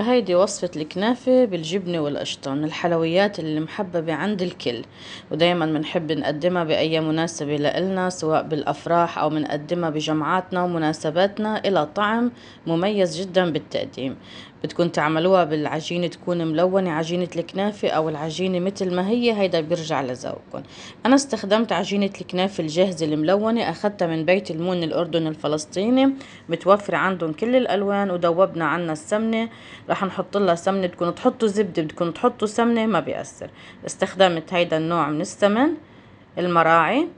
هيدي وصفة الكنافة بالجبنة والقشطة من الحلويات اللي محببة عند الكل ودايما منحب نقدمها بأي مناسبة لإلنا سواء بالأفراح أو منقدمها بجمعاتنا ومناسباتنا إلى طعم مميز جدا بالتقديم بتكون تعملوها بالعجينة تكون ملونة عجينة الكنافة أو العجينة مثل ما هي هيدا بيرجع لذوقكم أنا استخدمت عجينة الكنافة الجاهزة الملونة أخدتها من بيت المون الأردن الفلسطيني متوفر عندهم كل الألوان ودوبنا عنا السمنة رح نحط لها سمنة بدكم تحطوا زبدة بتكون تحطوا سمنة ما بيأثر استخدمت هيدا النوع من السمن المراعي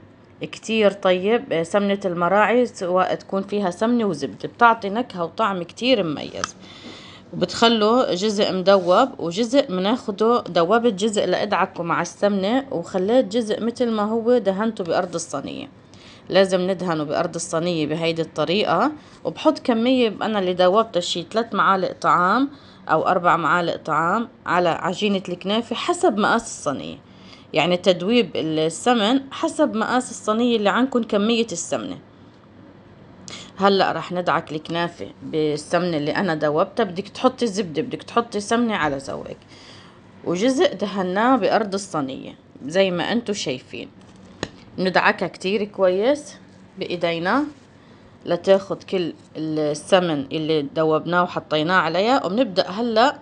كتير طيب آه، سمنة المراعي سواء تكون فيها سمنة وزبدة بتعطي نكهة وطعم كتير مميز وبتخلوا جزء مدوب وجزء مناخده دوبت جزء لأدعكه مع السمنة وخليت جزء مثل ما هو دهنته بأرض الصينية لازم ندهنه بأرض الصينية بهيدي الطريقة وبحط كمية أنا اللي دوبت شي ثلاث معالق طعام أو أربع معالق طعام على عجينة الكنافة حسب مقاس الصينية يعني تدويب السمن حسب مقاس الصينية اللي عندكم كمية السمنة هلا رح ندعك الكنافة بالسمنة اللي انا دوبتها بدك تحطي زبدة بدك تحطي سمنة على ذوقك وجزء دهناه بأرض الصينية زي ما انتو شايفين ندعكها كتير كويس بإيدينا لتاخد كل السمن اللي دوبناه وحطيناه عليها وبنبدأ هلأ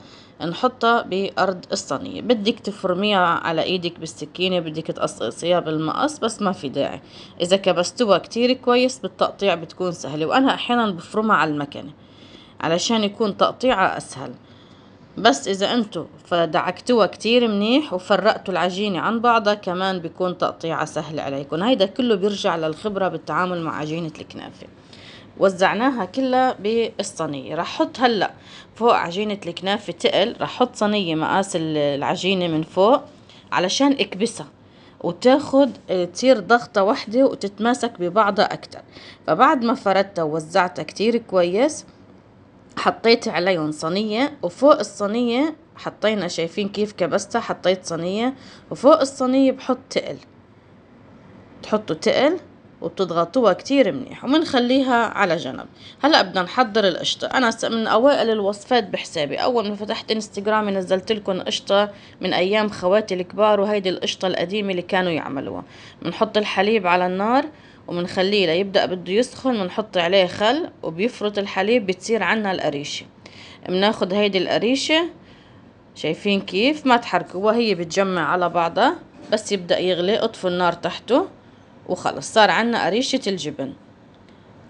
نحطها بأرض الصينية بدك تفرميها على ايدك بالسكينة بدك تقصقصيها بالمقص بس ما في داعي اذا كبستوها كتير كويس بالتقطيع بتكون سهلة وانا احيانا بفرمها على المكنة علشان يكون تقطيعها اسهل بس اذا انتو فدعكتوها كتير منيح وفرقتوا العجينة عن بعضها كمان بيكون تقطيعها سهل عليكم هيدا كله بيرجع للخبرة بالتعامل مع عجينة الكنافة وزعناها كلها بالصينية رح حط هلأ فوق عجينة الكنافة تقل رح حط صينية مقاس العجينة من فوق علشان اكبسها وتاخد آه، تصير ضغطة واحدة وتتماسك ببعضها أكتر فبعد ما فردتها ووزعتها كتير كويس حطيت عليهم صينية وفوق الصينية حطينا شايفين كيف كبستها حطيت صينية وفوق الصينية بحط تقل تحطوا تقل وبتضغطوها كتير منيح وبنخليها على جنب هلا بدنا نحضر القشطه انا من اوائل الوصفات بحسابي اول ما فتحت انستغرام نزلت لكم قشطه من ايام خواتي الكبار وهيدي القشطه القديمه اللي كانوا يعملوها بنحط الحليب على النار وبنخليه ليبدا بده يسخن بنحط عليه خل وبيفرط الحليب بتصير عنا القريشه بناخد هيدي القريشه شايفين كيف ما تحركوها هي بتجمع على بعضها بس يبدا يغلي اطفوا النار تحته وخلص صار عنا قريشة الجبن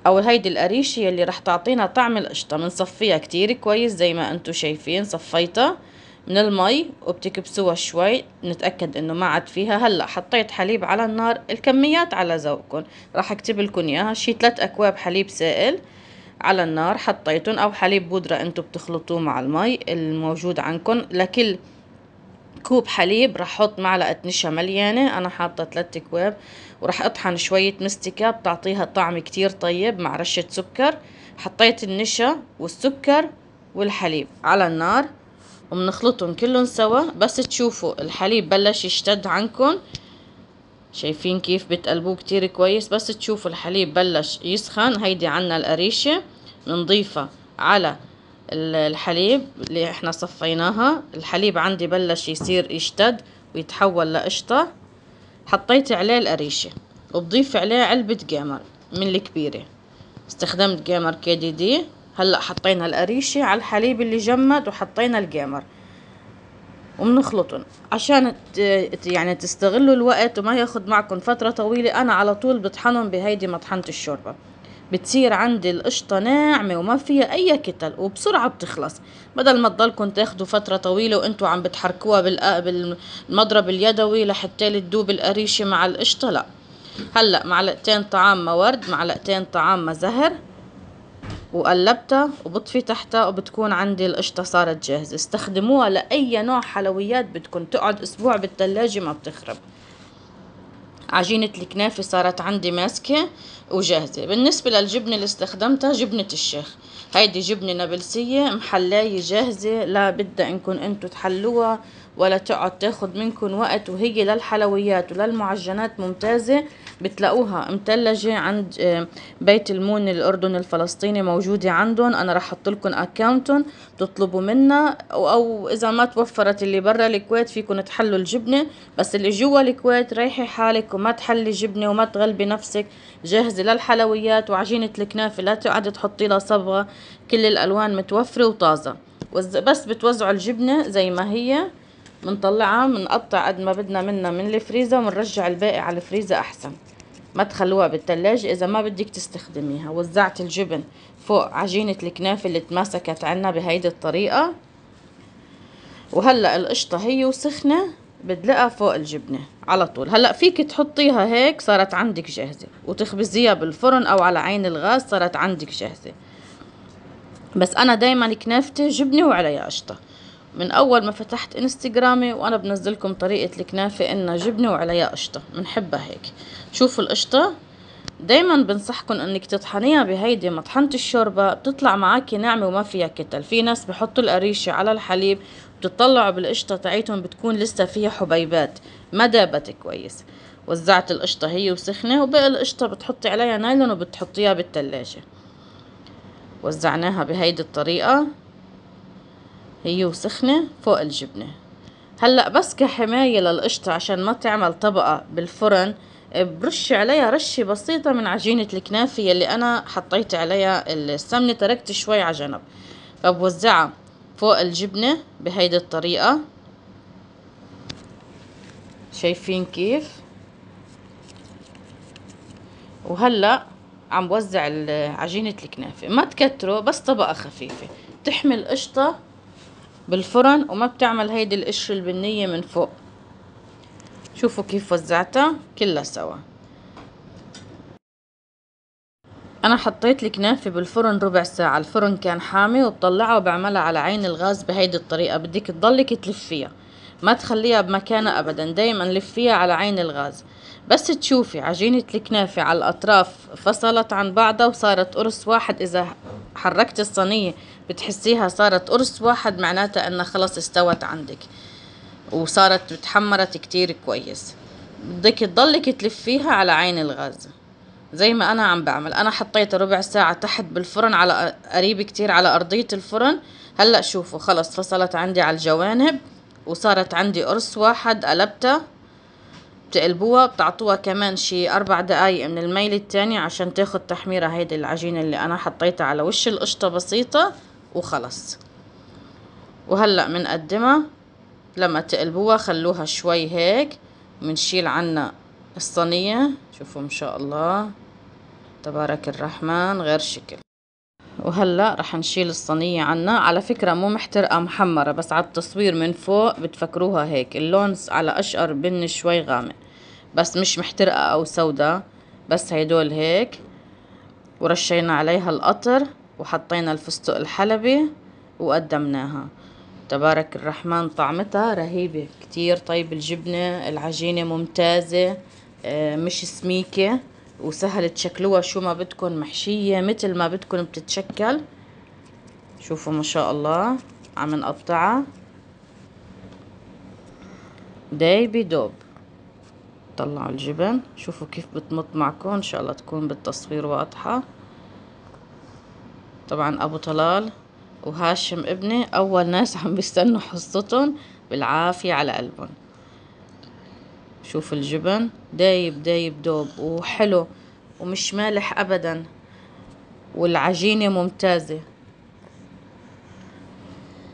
او هيدي القريشة يلي رح تعطينا طعم القشطة بنصفيها كتير كويس زي ما انتو شايفين صفيتها من المي وبتكبسوها شوي نتأكد انه ما عاد فيها هلأ حطيت حليب على النار الكميات على ذوقكم راح اكتب لكم اياها شي ثلاث اكواب حليب سائل على النار حطيتهم او حليب بودرة انتو بتخلطوه مع المي الموجود عندكم لكل كوب حليب راح احط معلقة نشا مليانة انا حاطة ثلاث اكواب وراح اطحن شوية مستكة بتعطيها طعم كتير طيب مع رشة سكر حطيت النشا والسكر والحليب على النار وبنخلطهم كلهم سوا بس تشوفوا الحليب بلش يشتد عنكم شايفين كيف بتقلبوه كتير كويس بس تشوفوا الحليب بلش يسخن هيدي عنا القريشة بنضيفها على الحليب اللي احنا صفيناها الحليب عندي بلش يصير يشتد ويتحول لقشطة حطيت عليه القريشة وبضيف عليه علبة جامر من الكبيرة استخدمت جامر كي دي دي هلأ حطينا القريشة على الحليب اللي جمد وحطينا الجامر وبنخلطهم عشان يعني تستغلوا الوقت وما ياخد معكم فترة طويلة أنا على طول بطحنهم بهيدي مطحنة الشوربة بتصير عندي القشطة ناعمة وما فيها أي كتل وبسرعة بتخلص بدل ما تضلكم تاخدوا فترة طويلة وانتوا عم بتحركوها بالمضرب اليدوي لحتى تدوب القريشة مع القشطة لا هلأ معلقتين طعام ما ورد معلقتين طعام ما زهر وقلبتها وبطفي تحتها وبتكون عندي القشطة صارت جاهزة استخدموها لأي نوع حلويات بدكم تقعد أسبوع بالثلاجة ما بتخرب عجينة الكنافة صارت عندي ماسكة وجاهزة بالنسبة للجبنة اللي استخدمتها جبنة الشيخ هيدي جبنة نابلسية محلاية جاهزة لا بدها انكم انتو تحلوها ولا تقعد تاخد منكن وقت وهي للحلويات وللمعجنات ممتازة بتلاقوها متلجة عند آه، بيت المون الأردن الفلسطيني موجودة عندهم أنا رح أحط لكم أكاونتهم تطلبوا منا أو إذا ما توفرت اللي برا الكويت فيكم تحلوا الجبنة بس اللي جوا الكويت ريحي حالك وما تحلي جبنة وما تغلبي نفسك جاهزة للحلويات وعجينة الكنافة لا تقعدي تحطي لها صبغة كل الألوان متوفرة وطازة بس بتوزعوا الجبنة زي ما هي بنطلعها بنقطع قد ما بدنا منها من الفريزة ونرجع الباقي على الفريزة احسن ما تخلوها بالتلاجة اذا ما بدك تستخدميها وزعت الجبن فوق عجينة الكنافة اللي تماسكت عنا بهيدي الطريقة وهلا القشطة هي وسخنة بدلقها فوق الجبنة على طول هلا فيك تحطيها هيك صارت عندك جاهزة وتخبزيها بالفرن او على عين الغاز صارت عندك جاهزة بس انا دايما كنافتي جبنة وعليها قشطة من اول ما فتحت انستغرامي وانا بنزلكم طريقة الكنافة انها جبنة وعليها قشطة بنحبها هيك شوفوا القشطة دايما بنصحكم انك تطحنيها بهيدي مطحنة الشوربة بتطلع معاكي ناعمة وما فيها كتل في ناس بحطوا القريشة على الحليب بتطلعوا بالقشطة تاعيتهم بتكون لسه فيها حبيبات ما دابت كويس وزعت القشطة هي وسخنة وبقى القشطة بتحطي عليها نايلون وبتحطيها بالتلاجة وزعناها بهيدي الطريقة هي سخنة فوق الجبنة هلأ بس كحماية للقشطة عشان ما تعمل طبقة بالفرن برش عليها رشة بسيطة من عجينة الكنافة يلي أنا حطيت عليها السمنة تركت شوي على جنب فبوزعها فوق الجبنة بهيدي الطريقة شايفين كيف وهلأ عم بوزع عجينة الكنافة ما تكتروا بس طبقة خفيفة تحمل القشطة بالفرن وما بتعمل هيدي القشرة البنية من فوق شوفوا كيف وزعتها كلها سوا انا حطيت الكنافة بالفرن ربع ساعة الفرن كان حامي وبطلعها وبعملها على عين الغاز بهيدي الطريقة بدك تضلك تلفيها ما تخليها بمكانها ابدا دايما لفيها على عين الغاز بس تشوفي عجينة الكنافة على الأطراف فصلت عن بعضها وصارت قرص واحد إذا حركت الصينية بتحسيها صارت قرص واحد معناتها إنها خلص استوت عندك وصارت بتحمرت كتير كويس بدك تضلك تلفيها على عين الغاز زي ما أنا عم بعمل أنا حطيتها ربع ساعة تحت بالفرن على قريب كتير على أرضية الفرن هلأ شوفوا خلص فصلت عندي على الجوانب وصارت عندي قرص واحد قلبتها بتقلبوها بتعطوها كمان شي اربع دقايق من الميل التاني عشان تاخد تحميرة هيدي العجينة اللي انا حطيتها على وش القشطة بسيطة وخلص وهلأ منقدمها لما تقلبوها خلوها شوي هيك منشيل عنا الصينية شوفوا ما شاء الله تبارك الرحمن غير شكل وهلا رح نشيل الصينية عنا على فكرة مو محترقة محمرة بس على التصوير من فوق بتفكروها هيك اللون على أشقر بني شوي غامق بس مش محترقة أو سوداء بس هيدول هيك ورشينا عليها القطر وحطينا الفستق الحلبي وقدمناها تبارك الرحمن طعمتها رهيبة كتير طيب الجبنة العجينة ممتازة آه، مش سميكة وسهل تشكلوها شو ما بدكم محشية مثل ما بدكم بتتشكل شوفوا ما شاء الله عم نقطعها داي دوب طلعوا الجبن شوفوا كيف بتمط معكم ان شاء الله تكون بالتصوير واضحة طبعا ابو طلال وهاشم ابني اول ناس عم بيستنوا حصتهم بالعافية على قلبهم شوف الجبن دايب دايب دوب وحلو ومش مالح ابدا والعجينة ممتازة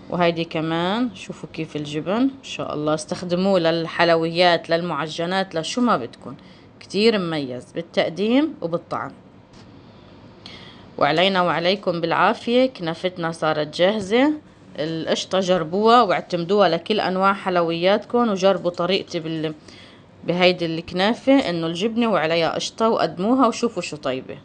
وهيدي كمان شوفوا كيف الجبن ان شاء الله استخدموه للحلويات للمعجنات لشو ما بدكم كتير مميز بالتقديم وبالطعم وعلينا وعليكم بالعافية كنافتنا صارت جاهزة القشطة جربوها واعتمدوها لكل أنواع حلوياتكم وجربوا طريقتي بال بهيدي الكنافة انه الجبنة وعليها قشطة وقدموها وشوفوا شو طيبة